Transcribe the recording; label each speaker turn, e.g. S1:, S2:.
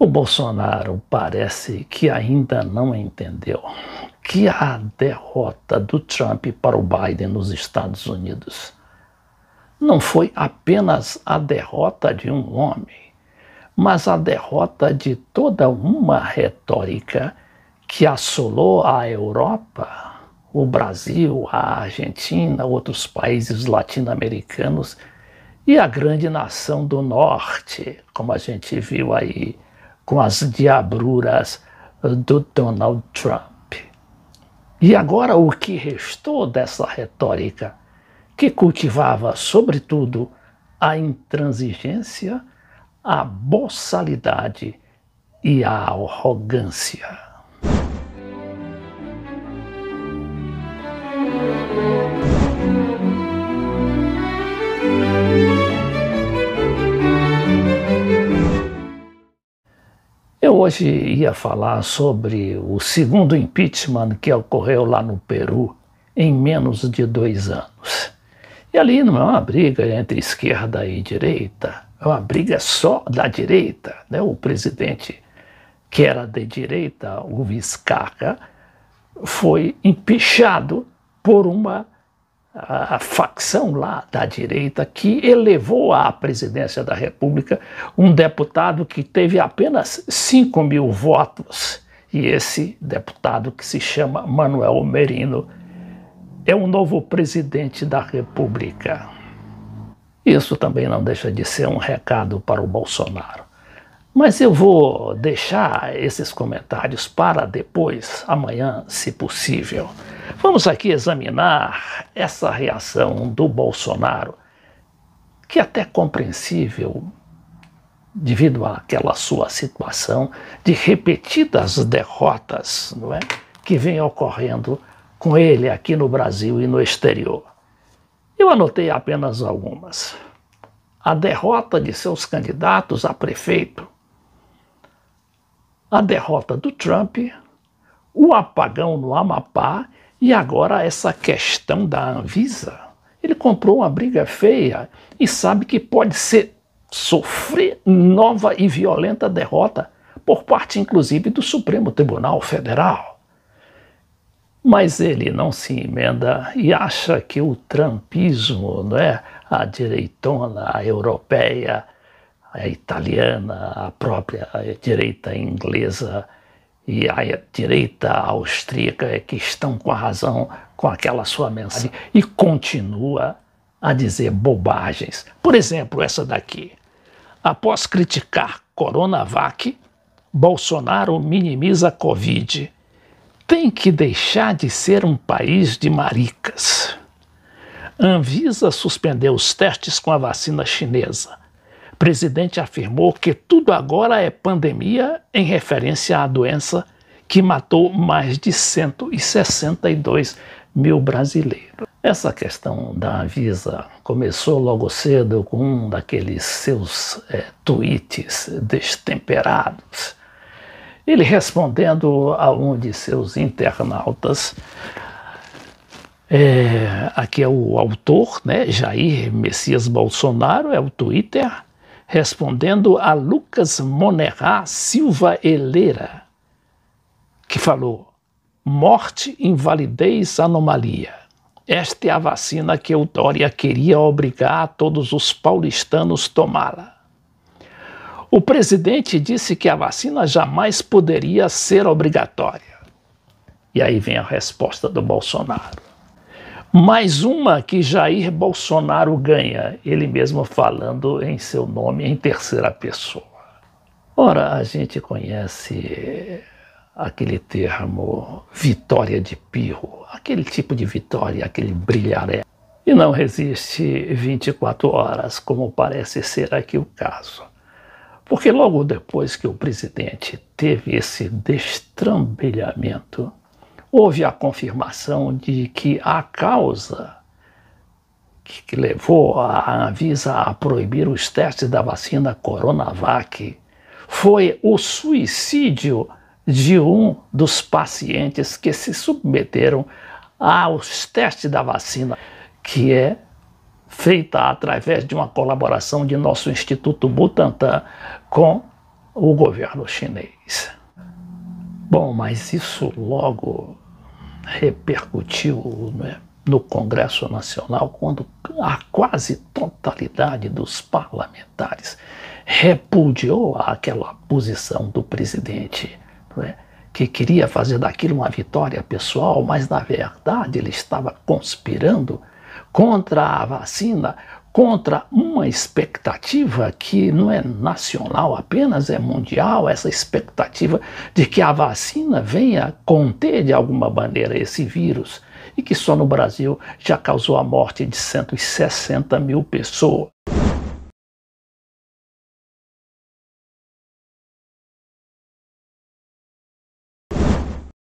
S1: O Bolsonaro parece que ainda não entendeu que a derrota do Trump para o Biden nos Estados Unidos não foi apenas a derrota de um homem, mas a derrota de toda uma retórica que assolou a Europa, o Brasil, a Argentina, outros países latino-americanos e a grande nação do Norte, como a gente viu aí com as diabruras eh, do Donald Trump. E agora o que restou dessa retórica, que cultivava, sobretudo, a intransigência, a boçalidade e a arrogância. hoje ia falar sobre o segundo impeachment que ocorreu lá no Peru em menos de dois anos. E ali não é uma briga entre esquerda e direita, é uma briga só da direita. Né? O presidente que era de direita, o Vizcarra, foi empichado por uma a, facção lá da direita que elevou à presidência da República um deputado que teve apenas 5 mil votos. E esse deputado, que se chama Manuel Merino, é o novo presidente da República. Isso também não deixa de ser um recado para o Bolsonaro. Mas eu vou deixar esses comentários para depois, amanhã, se possível. Vamos aqui examinar essa reação do Bolsonaro, que é até compreensível devido àquela sua situação de repetidas derrotas, não é? Que vem ocorrendo com ele aqui no Brasil e no exterior. Eu anotei apenas algumas. A derrota de seus candidatos a prefeito a derrota do Trump, o apagão no Amapá e agora essa questão da Anvisa. Ele comprou uma briga feia e sabe que pode ser sofrer nova e violenta derrota por parte inclusive do Supremo Tribunal Federal. Mas ele não se emenda e acha que o trumpismo, não é, a direitona europeia, a italiana, a própria direita inglesa e a direita austríaca é que estão com a razão com aquela sua mensagem e continua a dizer bobagens. Por exemplo, essa daqui. Após criticar Coronavac, Bolsonaro minimiza a Covid. Tem que deixar de ser um país de maricas. Anvisa suspendeu os testes com a vacina chinesa presidente afirmou que tudo agora é pandemia em referência à doença que matou mais de 162 mil brasileiros. Essa questão da Anvisa começou logo cedo com um daqueles seus é, tweets destemperados. Ele respondendo a um de seus internautas, é, aqui é o autor, né, Jair Messias Bolsonaro, é o Twitter, respondendo a Lucas Monerá Silva Eleira, que falou: morte, invalidez, anomalia. Esta é a vacina que o Dória queria obrigar a todos os paulistanos tomá-la. O presidente disse que a vacina jamais poderia ser obrigatória. E aí vem a resposta do Bolsonaro. Mais uma que Jair Bolsonaro ganha, ele mesmo falando em seu nome em terceira pessoa. Ora, a gente conhece aquele termo vitória de pirro, aquele tipo de vitória, aquele brilharé. E não resiste 24 horas, como parece ser aqui o caso. Porque logo depois que o presidente teve esse destrambelhamento, houve a confirmação de que a causa que levou a Anvisa a proibir os testes da vacina Coronavac foi o suicídio de um dos pacientes que se submeteram aos testes da vacina, que é feita através de uma colaboração de nosso Instituto Butantan com o governo chinês. Bom, mas isso logo repercutiu né, no Congresso Nacional quando a quase totalidade dos parlamentares repudiou aquela posição do presidente, né, que queria fazer daquilo uma vitória pessoal, mas na verdade ele estava conspirando contra a vacina contra uma expectativa que não é nacional apenas, é mundial, essa expectativa de que a vacina venha conter de alguma maneira esse vírus e que só no Brasil já causou a morte de 160 mil pessoas.